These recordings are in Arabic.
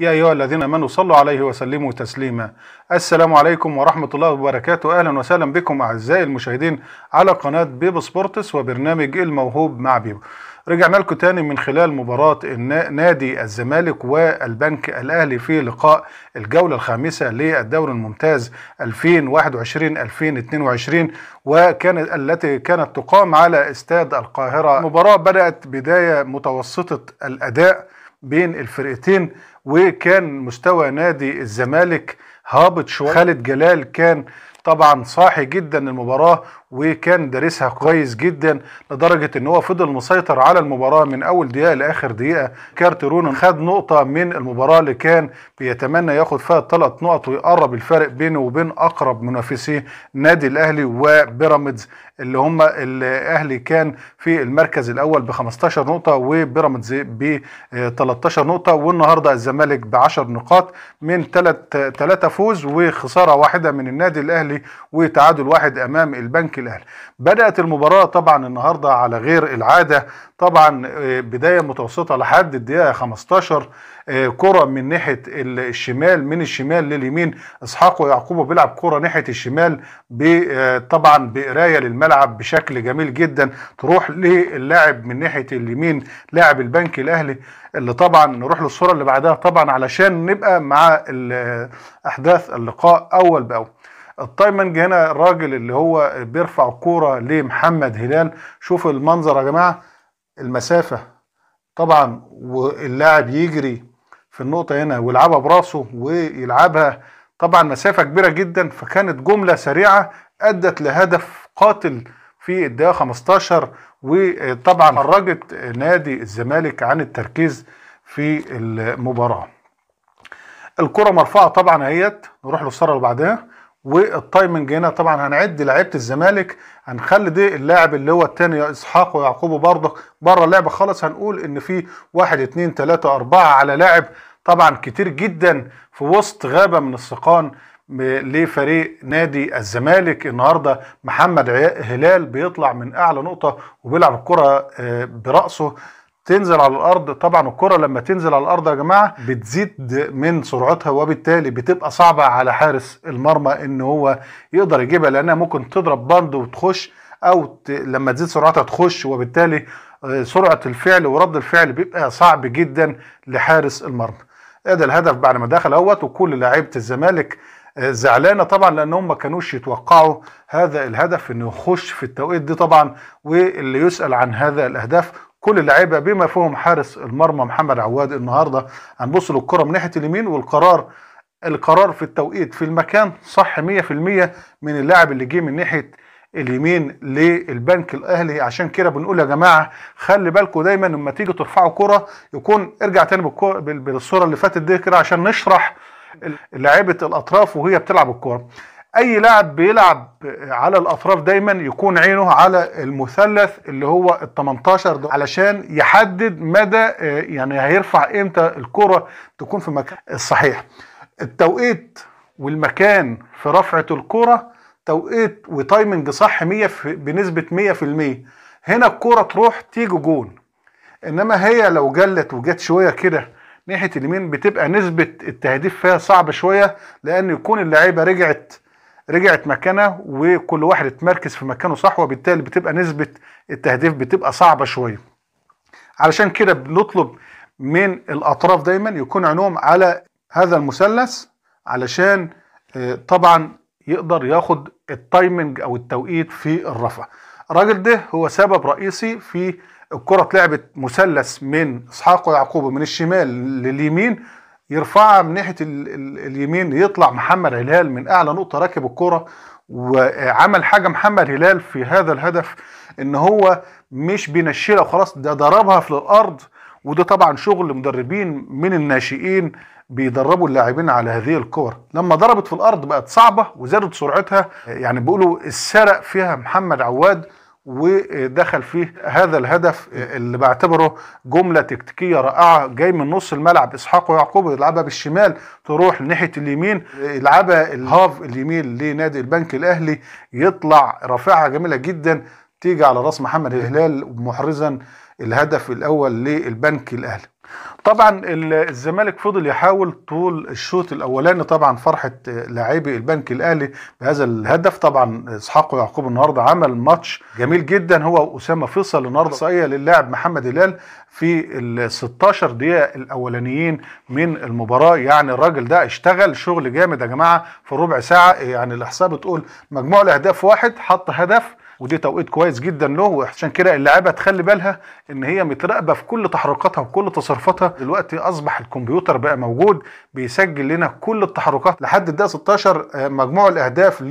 يا أيها الذين آمنوا صلوا عليه وسلموا تسليما السلام عليكم ورحمة الله وبركاته أهلا وسهلا بكم أعزائي المشاهدين على قناة بيبو سبورتس وبرنامج الموهوب مع بيبو رجعنا لكم تاني من خلال مباراة نادي الزمالك والبنك الأهلي في لقاء الجولة الخامسة للدوري الممتاز 2021-2022 وكانت التي كانت تقام على استاد القاهرة مباراة بدأت بداية متوسطة الأداء بين الفرقتين وكان مستوى نادي الزمالك هابط شويه خالد جلال كان طبعا صاحي جدا المباراه وكان دارسها كويس جدا لدرجة ان هو فضل مسيطر على المباراة من اول دقيقة لاخر دقيقة كارت رونن خد نقطة من المباراة اللي كان بيتمنى ياخد فيها ثلاث نقط ويقرب الفرق بينه وبين اقرب منافسيه نادي الاهلي وبيراميدز اللي هم الاهلي كان في المركز الاول ب 15 نقطة وبيراميدز ب 13 نقطة والنهاردة الزمالك ب 10 نقاط من ثلاث ثلاثة فوز وخسارة واحدة من النادي الاهلي وتعادل واحد امام البنك الاهلي بدأت المباراة طبعا النهاردة على غير العادة طبعا آه، بداية متوسطة لحد الدقيقة 15 آه، كرة من ناحية الشمال من الشمال لليمين اسحاق ويعقوب بيلعب كرة ناحية الشمال آه، طبعا بقراية للملعب بشكل جميل جدا تروح للاعب من ناحية اليمين لاعب البنك الاهلي اللي طبعا نروح للصورة اللي بعدها طبعا علشان نبقى مع احداث اللقاء اول باول التايمنج هنا الراجل اللي هو بيرفع الكوره لمحمد هلال شوف المنظر يا جماعه المسافه طبعا واللاعب يجري في النقطه هنا ويلعبها براسه ويلعبها طبعا مسافه كبيره جدا فكانت جمله سريعه ادت لهدف قاتل في الدقيقه 15 وطبعا خرجت نادي الزمالك عن التركيز في المباراه الكره مرفوعه طبعا اهيت نروح للصوره اللي بعدها والتايمنج هنا طبعا هنعد لعيبه الزمالك هنخلي ده اللاعب اللي هو الثاني اسحاق ويعقوب برضه بره اللعبه خالص هنقول ان في واحد اثنين ثلاثه اربعه على لاعب طبعا كتير جدا في وسط غابه من الثقان لفريق نادي الزمالك النهارده محمد هلال بيطلع من اعلى نقطه وبيلعب الكره آه، براسه تنزل على الارض طبعا الكره لما تنزل على الارض يا جماعه بتزيد من سرعتها وبالتالي بتبقى صعبه على حارس المرمى ان هو يقدر يجيبها لانها ممكن تضرب بند وتخش او ت... لما تزيد سرعتها تخش وبالتالي آه، سرعه الفعل ورد الفعل بيبقى صعب جدا لحارس المرمى ادى الهدف بعد ما دخل اهوت وكل لعيبه الزمالك آه، زعلانه طبعا لان هم ما كانوش يتوقعوا هذا الهدف انه يخش في التوقيت دي طبعا واللي يسال عن هذا الاهداف كل اللعيبه بما فيهم حارس المرمى محمد عواد النهارده هنبص للكره من ناحيه اليمين والقرار القرار في التوقيت في المكان صح 100% من اللاعب اللي جه من ناحيه اليمين للبنك الاهلي عشان كده بنقول يا جماعه خلي بالكم دايما لما تيجوا ترفعوا كره يكون ارجع تاني بالصوره اللي فاتت دي كده عشان نشرح لعيبه الاطراف وهي بتلعب الكوره اي لاعب بيلعب على الاطراف دايما يكون عينه على المثلث اللي هو ال 18 ده علشان يحدد مدى آه، يعني هيرفع امتى الكره تكون في المكان الصحيح التوقيت والمكان في رفعه الكره توقيت وتايمنج صح 100 بنسبه 100% هنا الكره تروح تيجي جون انما هي لو جلت وجت شويه كده ناحيه اليمين بتبقى نسبه التهديف فيها صعبه شويه لان يكون اللعيبه رجعت رجعت مكانها وكل واحد اتمركز في مكانه صح وبالتالي بتبقى نسبة التهديف بتبقى صعبة شوية علشان كده بنطلب من الأطراف دايما يكون عينهم على هذا المثلث علشان آه، طبعا يقدر ياخد التايمنج او التوقيت في الرفع الراجل ده هو سبب رئيسي في الكره اتلعبت مثلث من اسحاق ويعقوب من الشمال لليمين يرفعها من ناحيه اليمين يطلع محمد هلال من اعلى نقطه راكب الكره وعمل حاجه محمد هلال في هذا الهدف ان هو مش بينشلها وخلاص ده ضربها في الارض وده طبعا شغل مدربين من الناشئين بيدربوا اللاعبين على هذه الكور لما ضربت في الارض بقت صعبه وزادت سرعتها يعني بيقولوا السرق فيها محمد عواد ودخل فيه هذا الهدف اللي بعتبره جملة تكتيكية رائعة جاي من نص الملعب إسحاق ويعقوب يلعبها بالشمال تروح ناحية اليمين يلعبها الهاف اليمين لنادي البنك الأهلي يطلع رافعها جميلة جدا تيجي على راس محمد الهلال محرزا الهدف الاول للبنك الاهلي طبعا الزمالك فضل يحاول طول الشوط الاولاني طبعا فرحه لاعبي البنك الاهلي بهذا الهدف طبعا اسحاق يعقوب النهارده عمل ماتش جميل جدا هو واسامه فيصل النهارده احصائيه للاعب محمد هلال في ال 16 دقيقه الاولانيين من المباراه يعني الراجل ده اشتغل شغل جامد يا جماعه في ربع ساعه يعني الاحصاء بتقول مجموع الاهداف واحد حط هدف ودي توقيت كويس جدا له وعشان كده اللعيبه تخلي بالها ان هي متراقبه في كل تحركاتها وكل تصرفاتها دلوقتي اصبح الكمبيوتر بقى موجود بيسجل لنا كل التحركات لحد الدقيقه 16 آه، مجموع الاهداف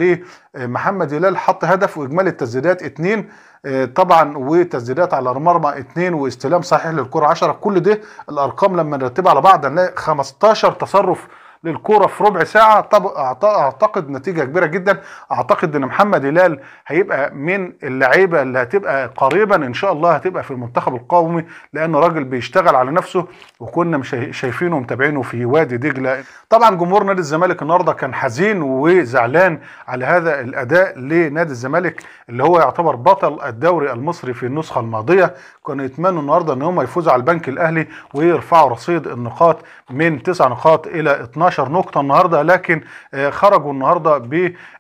لمحمد هلال حط هدف واجمالي التسديدات 2 آه، طبعا وتسديدات على المرمى 2 واستلام صحيح للكره 10 كل ده الارقام لما نرتبها على بعض هنلاقي 15 تصرف للكوره في ربع ساعه طب اعتقد نتيجه كبيره جدا اعتقد ان محمد هلال هيبقى من اللعيبه اللي هتبقى قريبا ان شاء الله هتبقى في المنتخب القومي لانه راجل بيشتغل على نفسه وكنا شايفينه ومتابعينه في وادي دجله طبعا جمهور نادي الزمالك النهارده كان حزين وزعلان على هذا الاداء لنادي الزمالك اللي هو يعتبر بطل الدوري المصري في النسخه الماضيه كانوا يتمنوا النهارده ان هم يفوزوا على البنك الاهلي ويرفعوا رصيد النقاط من 9 نقاط الى 12 12 نقطة النهاردة لكن آه، خرجوا النهاردة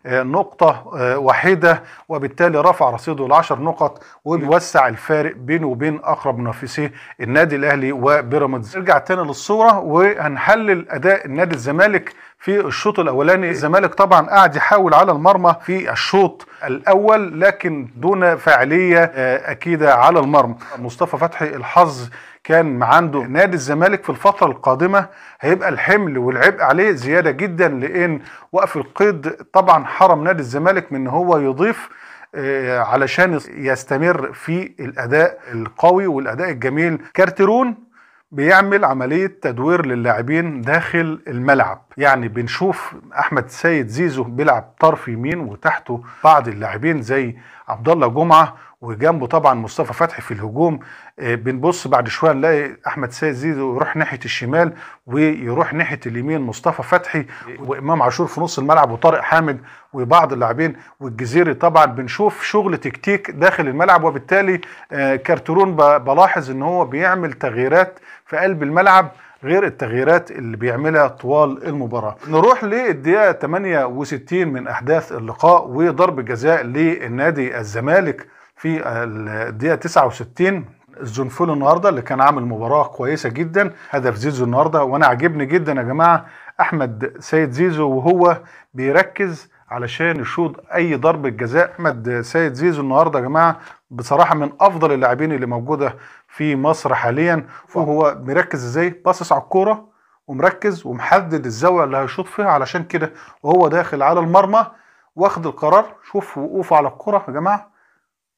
بنقطة آه، واحدة وبالتالي رفع رصيده ل 10 نقط وبيوسع الفارق بينه وبين أقرب منافسيه النادي الأهلي وبيراميدز نرجع تاني للصورة وهنحلل أداء النادي الزمالك في الشوط الاولاني الزمالك طبعا قاعد يحاول على المرمى في الشوط الاول لكن دون فاعليه آه، اكيده على المرمى مصطفى فتحي الحظ كان عنده نادي الزمالك في الفترة القادمة هيبقى الحمل والعبء عليه زيادة جدا لأن وقف القيد طبعا حرم نادي الزمالك من ان هو يضيف آه، علشان يستمر في الأداء القوي والأداء الجميل كارترون بيعمل عملية تدوير للاعبين داخل الملعب يعني بنشوف أحمد سيد زيزو بيلعب طرف يمين وتحته بعض اللاعبين زي عبد الله جمعة وجنبه طبعا مصطفى فتحي في الهجوم آه، بنبص بعد شويه نلاقي احمد سيد زيزو يروح ناحيه الشمال ويروح ناحيه اليمين مصطفى فتحي وامام عاشور في نص الملعب وطارق حامد وبعض اللاعبين والجزيري طبعا بنشوف شغل تكتيك داخل الملعب وبالتالي آه، كارترون بلاحظ ان هو بيعمل تغييرات في قلب الملعب غير التغييرات اللي بيعملها طوال المباراة نروح للدقيقة 68 من أحداث اللقاء وضرب جزاء للنادي الزمالك في الدقيقه 69 الزنفول النهارده اللي كان عامل مباراه كويسه جدا هدف زيزو النهارده وانا عاجبني جدا يا جماعه احمد سيد زيزو وهو بيركز علشان يشوط اي ضربه جزاء احمد سيد زيزو النهارده يا جماعه بصراحه من افضل اللاعبين اللي موجوده في مصر حاليا وهو مركز ازاي باصص على الكوره ومركز ومحدد الزاويه اللي هيشوط فيها علشان كده وهو داخل على المرمى واخد القرار شوف وقوفه على الكوره يا جماعه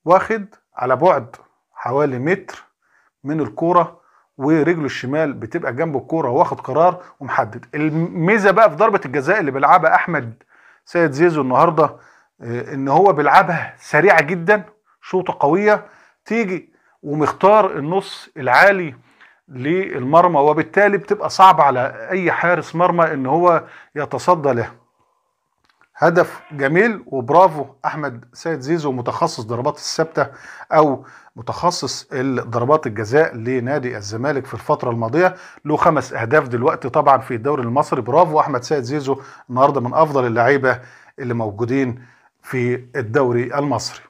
واخد على بعد حوالي متر من الكوره ورجله الشمال بتبقى جنب الكوره واخد قرار ومحدد الميزه بقى في ضربه الجزاء اللي بيلعبها احمد سيد زيزو النهارده آه، ان هو بيلعبها سريعه جدا شوطه قويه تيجي ومختار النص العالي للمرمى وبالتالي بتبقى صعب على اي حارس مرمى ان هو يتصدى له هدف جميل وبرافو احمد سيد زيزو متخصص ضربات الثابته او متخصص ضربات الجزاء لنادي الزمالك في الفتره الماضيه له خمس اهداف دلوقتي طبعا في الدوري المصري برافو احمد سيد زيزو النهارده من افضل اللعيبه اللي موجودين في الدوري المصري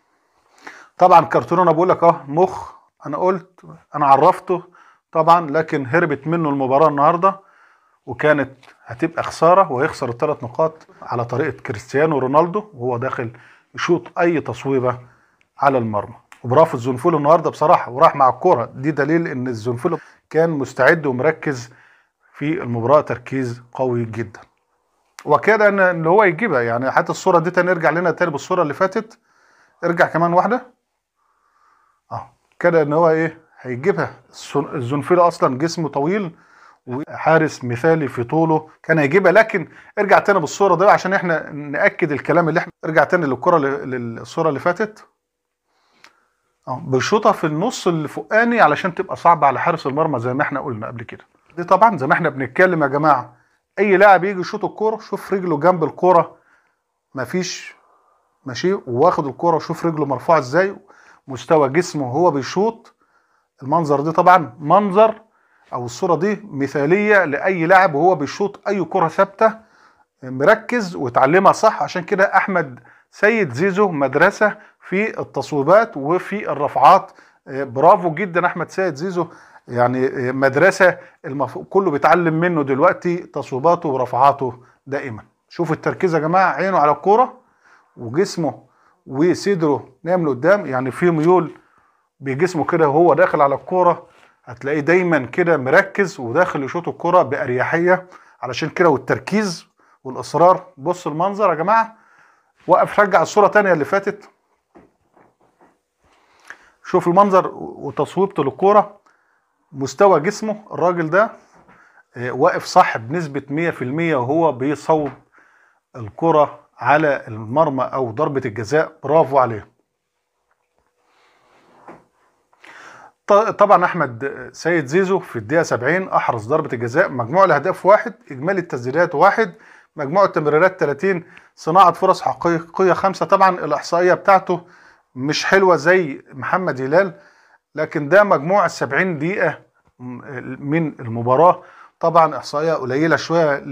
طبعا كرتون انا بقول لك اه مخ انا قلت انا عرفته طبعا لكن هربت منه المباراه النهارده وكانت هتبقى خساره ويخسر الثلاث نقاط على طريقه كريستيانو رونالدو وهو داخل يشوط اي تصويبه على المرمى وبرافو الزنفول النهارده بصراحه وراح مع الكوره دي دليل ان الزنفول كان مستعد ومركز في المباراه تركيز قوي جدا وكاد ان اللي هو يجيبها يعني حتى الصوره دي ارجع لنا تاني بالصوره اللي فاتت ارجع كمان واحده اه كده ان هو ايه هيجيبها الزنفيل اصلا جسمه طويل وحارس مثالي في طوله كان هيجيبها لكن ارجع تاني بالصوره دي عشان احنا ناكد الكلام اللي احنا ارجع تاني للكره للصوره اللي فاتت بيشوطها في النص الفوقاني علشان تبقى صعبه على حارس المرمى زي ما احنا قلنا قبل كده دي طبعا زي ما احنا بنتكلم يا جماعه اي لاعب يجي يشوط الكوره شوف رجله جنب الكوره مفيش ماشي واخد الكوره وشوف رجله مرفوعه ازاي مستوى جسمه وهو بيشوط المنظر دي طبعا منظر او الصوره دي مثاليه لاي لاعب وهو بيشوط اي كره ثابته مركز وتعلمها صح عشان كده احمد سيد زيزو مدرسه في التصويبات وفي الرفعات آه، برافو جدا احمد سيد زيزو يعني آه، مدرسه المف... كله بيتعلم منه دلوقتي تصويباته ورفعاته دائما شوف التركيز يا جماعه عينه على الكوره وجسمه وصدره نايم لقدام يعني في ميول بجسمه كده وهو داخل على الكوره هتلاقيه دايما كده مركز وداخل يشوط الكرة بأريحية علشان كده والتركيز والإصرار بص المنظر يا جماعة وقف رجع الصورة تانية اللي فاتت شوف المنظر وتصويبته للكورة مستوى جسمه الراجل ده آه، واقف صح بنسبة 100% وهو بيصوب الكرة على المرمى أو ضربة الجزاء برافو عليه طبعا احمد سيد زيزو في الدقيقه 70 احرز ضربه الجزاء مجموع الاهداف واحد اجمالي التسديدات واحد مجموع التمريرات 30 صناعه فرص حقيقيه خمسه طبعا الاحصائيه بتاعته مش حلوه زي محمد هلال لكن ده مجموع ال 70 دقيقه من المباراه طبعا احصائيه قليله شويه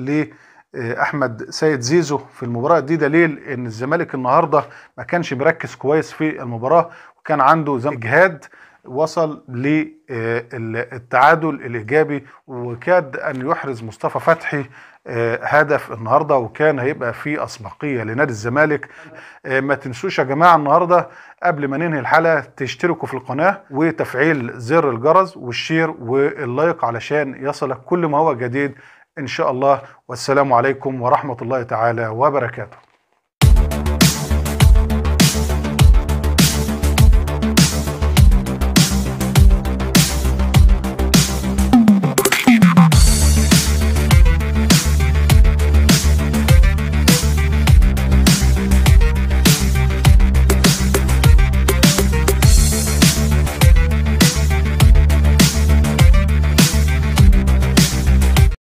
لاحمد سيد زيزو في المباراه دي دليل ان الزمالك النهارده ما كانش مركز كويس في المباراه وكان عنده اجهاد وصل للتعادل آه، الايجابي وكاد ان يحرز مصطفى فتحي آه، هدف النهارده وكان هيبقى في اسبقيه لنادي الزمالك آه، ما تنسوش يا جماعه النهارده قبل ما ننهي الحلقه تشتركوا في القناه وتفعيل زر الجرس والشير واللايك علشان يصلك كل ما هو جديد ان شاء الله والسلام عليكم ورحمه الله تعالى وبركاته